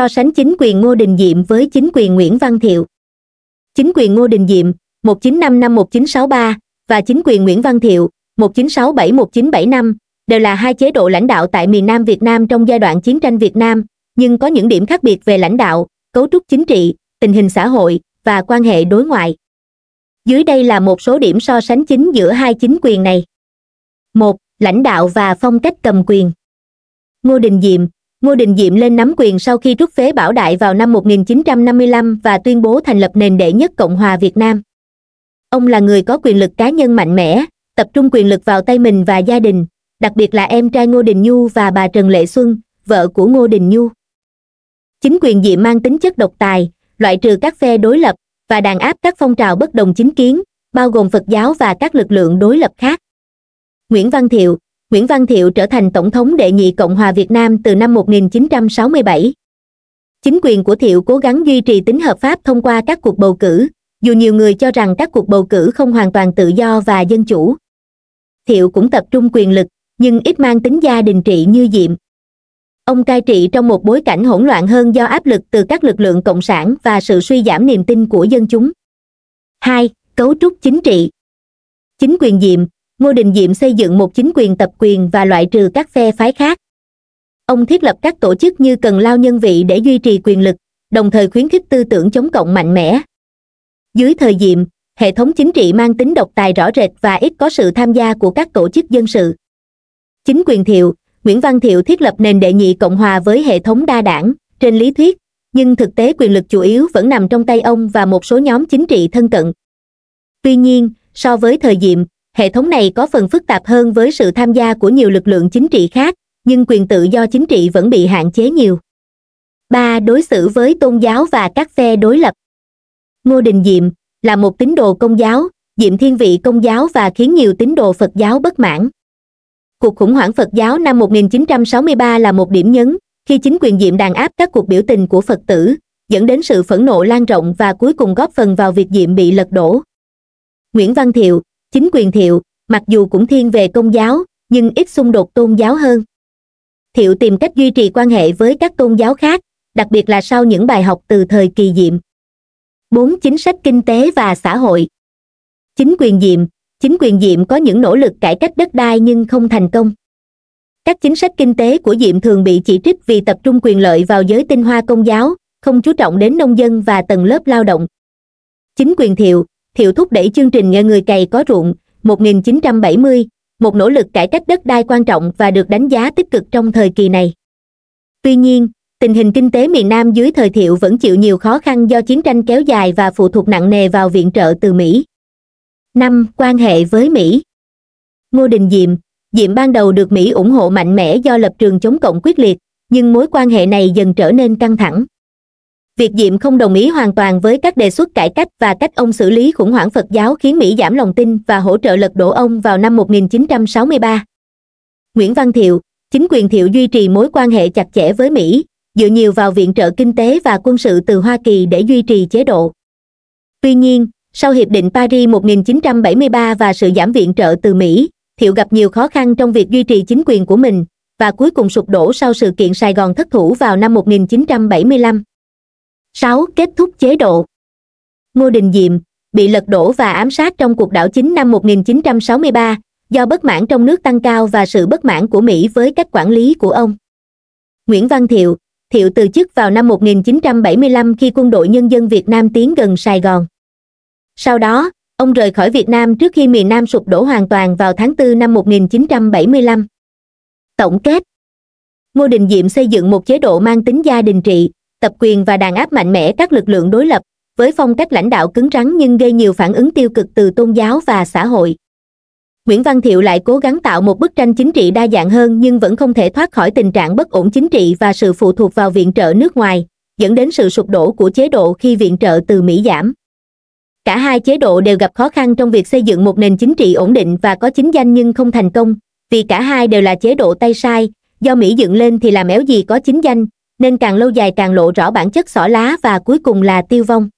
so sánh chính quyền Ngô Đình Diệm với chính quyền Nguyễn Văn Thiệu. Chính quyền Ngô Đình Diệm 1955-1963 và chính quyền Nguyễn Văn Thiệu 1967-1975 đều là hai chế độ lãnh đạo tại miền Nam Việt Nam trong giai đoạn chiến tranh Việt Nam, nhưng có những điểm khác biệt về lãnh đạo, cấu trúc chính trị, tình hình xã hội và quan hệ đối ngoại. Dưới đây là một số điểm so sánh chính giữa hai chính quyền này. 1. Lãnh đạo và phong cách cầm quyền Ngô Đình Diệm ngô đình diệm lên nắm quyền sau khi rút phế bảo đại vào năm 1955 và tuyên bố thành lập nền đệ nhất cộng hòa việt nam ông là người có quyền lực cá nhân mạnh mẽ tập trung quyền lực vào tay mình và gia đình đặc biệt là em trai ngô đình nhu và bà trần lệ xuân vợ của ngô đình nhu chính quyền diệm mang tính chất độc tài loại trừ các phe đối lập và đàn áp các phong trào bất đồng chính kiến bao gồm phật giáo và các lực lượng đối lập khác nguyễn văn thiệu Nguyễn Văn Thiệu trở thành Tổng thống đệ nhị Cộng hòa Việt Nam từ năm 1967. Chính quyền của Thiệu cố gắng duy trì tính hợp pháp thông qua các cuộc bầu cử, dù nhiều người cho rằng các cuộc bầu cử không hoàn toàn tự do và dân chủ. Thiệu cũng tập trung quyền lực, nhưng ít mang tính gia đình trị như Diệm. Ông cai trị trong một bối cảnh hỗn loạn hơn do áp lực từ các lực lượng cộng sản và sự suy giảm niềm tin của dân chúng. 2. Cấu trúc chính trị Chính quyền Diệm, ngô đình diệm xây dựng một chính quyền tập quyền và loại trừ các phe phái khác ông thiết lập các tổ chức như cần lao nhân vị để duy trì quyền lực đồng thời khuyến khích tư tưởng chống cộng mạnh mẽ dưới thời diệm hệ thống chính trị mang tính độc tài rõ rệt và ít có sự tham gia của các tổ chức dân sự chính quyền thiệu nguyễn văn thiệu thiết lập nền đệ nhị cộng hòa với hệ thống đa đảng trên lý thuyết nhưng thực tế quyền lực chủ yếu vẫn nằm trong tay ông và một số nhóm chính trị thân cận tuy nhiên so với thời diệm hệ thống này có phần phức tạp hơn với sự tham gia của nhiều lực lượng chính trị khác nhưng quyền tự do chính trị vẫn bị hạn chế nhiều ba đối xử với tôn giáo và các phe đối lập ngô đình diệm là một tín đồ công giáo diệm thiên vị công giáo và khiến nhiều tín đồ phật giáo bất mãn cuộc khủng hoảng phật giáo năm 1963 là một điểm nhấn khi chính quyền diệm đàn áp các cuộc biểu tình của phật tử dẫn đến sự phẫn nộ lan rộng và cuối cùng góp phần vào việc diệm bị lật đổ nguyễn văn thiệu chính quyền thiệu mặc dù cũng thiên về công giáo nhưng ít xung đột tôn giáo hơn thiệu tìm cách duy trì quan hệ với các tôn giáo khác đặc biệt là sau những bài học từ thời kỳ diệm bốn chính sách kinh tế và xã hội chính quyền diệm chính quyền diệm có những nỗ lực cải cách đất đai nhưng không thành công các chính sách kinh tế của diệm thường bị chỉ trích vì tập trung quyền lợi vào giới tinh hoa công giáo không chú trọng đến nông dân và tầng lớp lao động chính quyền thiệu Thiệu thúc đẩy chương trình nghe người cày có ruộng 1970, một nỗ lực cải cách đất đai quan trọng và được đánh giá tích cực trong thời kỳ này. Tuy nhiên, tình hình kinh tế miền Nam dưới thời Thiệu vẫn chịu nhiều khó khăn do chiến tranh kéo dài và phụ thuộc nặng nề vào viện trợ từ Mỹ. 5. Quan hệ với Mỹ Ngô Đình Diệm Diệm ban đầu được Mỹ ủng hộ mạnh mẽ do lập trường chống cộng quyết liệt, nhưng mối quan hệ này dần trở nên căng thẳng việc diệm không đồng ý hoàn toàn với các đề xuất cải cách và cách ông xử lý khủng hoảng phật giáo khiến mỹ giảm lòng tin và hỗ trợ lật đổ ông vào năm 1963. nguyễn văn thiệu chính quyền thiệu duy trì mối quan hệ chặt chẽ với mỹ dựa nhiều vào viện trợ kinh tế và quân sự từ hoa kỳ để duy trì chế độ tuy nhiên sau hiệp định paris 1973 và sự giảm viện trợ từ mỹ thiệu gặp nhiều khó khăn trong việc duy trì chính quyền của mình và cuối cùng sụp đổ sau sự kiện sài gòn thất thủ vào năm 1975 6. Kết thúc chế độ Ngô Đình Diệm bị lật đổ và ám sát trong cuộc đảo chính năm 1963 do bất mãn trong nước tăng cao và sự bất mãn của Mỹ với cách quản lý của ông. Nguyễn Văn Thiệu Thiệu từ chức vào năm 1975 khi quân đội nhân dân Việt Nam tiến gần Sài Gòn. Sau đó, ông rời khỏi Việt Nam trước khi miền Nam sụp đổ hoàn toàn vào tháng 4 năm 1975. Tổng kết Ngô Đình Diệm xây dựng một chế độ mang tính gia đình trị, tập quyền và đàn áp mạnh mẽ các lực lượng đối lập với phong cách lãnh đạo cứng rắn nhưng gây nhiều phản ứng tiêu cực từ tôn giáo và xã hội nguyễn văn thiệu lại cố gắng tạo một bức tranh chính trị đa dạng hơn nhưng vẫn không thể thoát khỏi tình trạng bất ổn chính trị và sự phụ thuộc vào viện trợ nước ngoài dẫn đến sự sụp đổ của chế độ khi viện trợ từ mỹ giảm cả hai chế độ đều gặp khó khăn trong việc xây dựng một nền chính trị ổn định và có chính danh nhưng không thành công vì cả hai đều là chế độ tay sai do mỹ dựng lên thì làm éo gì có chính danh nên càng lâu dài càng lộ rõ bản chất xỏ lá và cuối cùng là tiêu vong